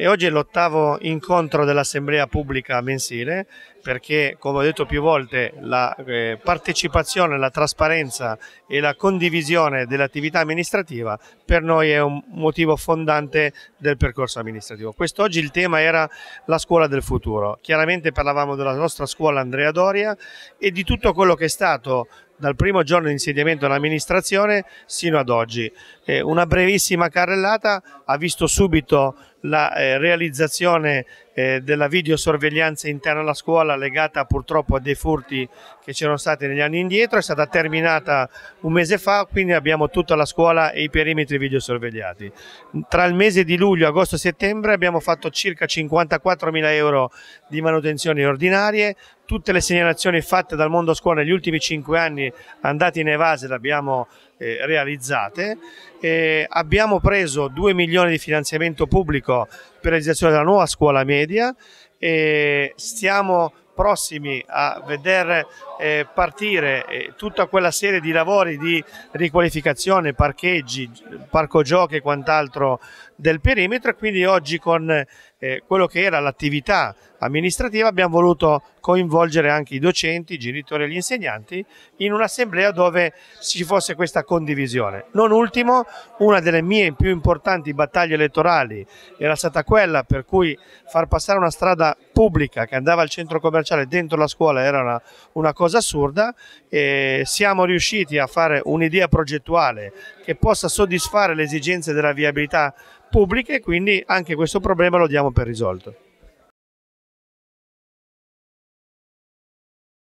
e oggi è l'ottavo incontro dell'assemblea pubblica mensile perché come ho detto più volte la eh, partecipazione, la trasparenza e la condivisione dell'attività amministrativa per noi è un motivo fondante del percorso amministrativo. Quest'oggi il tema era la scuola del futuro, chiaramente parlavamo della nostra scuola Andrea Doria e di tutto quello che è stato dal primo giorno di insediamento dell'amministrazione sino ad oggi. Eh, una brevissima carrellata ha visto subito la eh, realizzazione eh, della videosorveglianza interna alla scuola legata purtroppo a dei furti che c'erano stati negli anni indietro, è stata terminata un mese fa, quindi abbiamo tutta la scuola e i perimetri videosorvegliati. Tra il mese di luglio, agosto e settembre abbiamo fatto circa 54.000 euro di manutenzioni ordinarie, tutte le segnalazioni fatte dal mondo scuola negli ultimi 5 anni andate in evase le abbiamo eh, realizzate. Eh, abbiamo preso 2 milioni di finanziamento pubblico per la realizzazione della nuova scuola media e stiamo prossimi a vedere eh, partire eh, tutta quella serie di lavori di riqualificazione, parcheggi, parco giochi e quant'altro del perimetro. Quindi oggi con eh, quello che era l'attività amministrativa abbiamo voluto coinvolgere anche i docenti, i genitori e gli insegnanti in un'assemblea dove ci fosse questa condivisione. Non ultimo, una delle mie più importanti battaglie elettorali era stata quella per cui far passare una strada pubblica che andava al centro commerciale dentro la scuola era una, una cosa assurda e siamo riusciti a fare un'idea progettuale che possa soddisfare le esigenze della viabilità pubbliche, quindi anche questo problema lo diamo per risolto.